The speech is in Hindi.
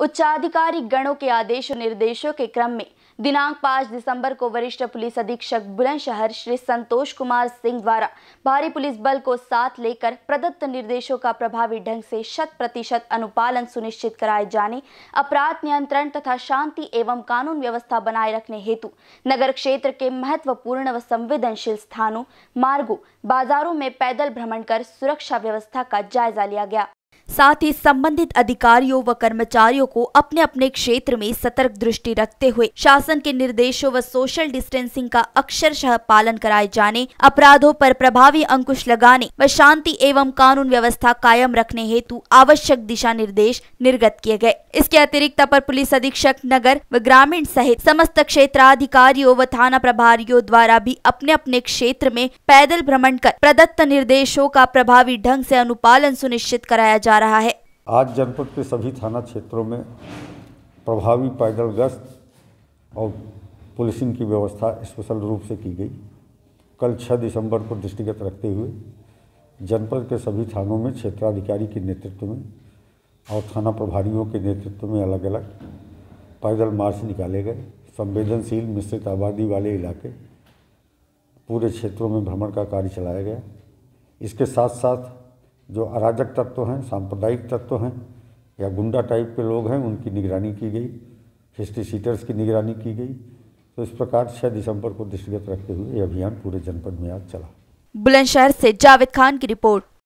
उच्चाधिकारी गणों के आदेश और निर्देशों के क्रम में दिनांक 5 दिसंबर को वरिष्ठ पुलिस अधीक्षक बुलंदशहर श्री संतोष कुमार सिंह द्वारा भारी पुलिस बल को साथ लेकर प्रदत्त निर्देशों का प्रभावी ढंग से शत प्रतिशत अनुपालन सुनिश्चित कराए जाने अपराध नियंत्रण तथा शांति एवं कानून व्यवस्था बनाए रखने हेतु नगर क्षेत्र के महत्वपूर्ण व संवेदनशील स्थानों मार्गो बाजारों में पैदल भ्रमण कर सुरक्षा व्यवस्था का जायजा लिया गया साथ ही संबंधित अधिकारियों व कर्मचारियों को अपने अपने क्षेत्र में सतर्क दृष्टि रखते हुए शासन के निर्देशों व सोशल डिस्टेंसिंग का अक्षरशः पालन कराए जाने अपराधों पर प्रभावी अंकुश लगाने व शांति एवं कानून व्यवस्था कायम रखने हेतु आवश्यक दिशा निर्देश निर्गत किए गए इसके अतिरिक्त अपर पुलिस अधीक्षक नगर व ग्रामीण सहित समस्त क्षेत्राधिकारियों व थाना प्रभारियों द्वारा भी अपने अपने क्षेत्र में पैदल भ्रमण कर प्रदत्त निर्देशों का प्रभावी ढंग से अनुपालन सुनिश्चित कराया जा जा रहा है आज जनपद के सभी थाना क्षेत्रों में प्रभावी पैदल गश्त और पुलिसिंग की व्यवस्था स्पेशल रूप से की गई कल 6 दिसंबर को दृष्टिगत रखते हुए जनपद के सभी थानों में क्षेत्राधिकारी के नेतृत्व में और थाना प्रभारियों के नेतृत्व में अलग अलग पैदल मार्च निकाले गए संवेदनशील मिश्रित आबादी वाले इलाके पूरे क्षेत्रों में भ्रमण का कार्य चलाया गया इसके साथ साथ जो अराजक तत्व हैं सांप्रदायिक तत्व हैं या गुंडा टाइप के लोग हैं उनकी निगरानी की गई हिस्ट्री सीटर्स की निगरानी की गई तो इस प्रकार छः दिसंबर को दृष्टिगत रखते हुए ये अभियान पूरे जनपद में आज चला बुलंदशहर से जावेद खान की रिपोर्ट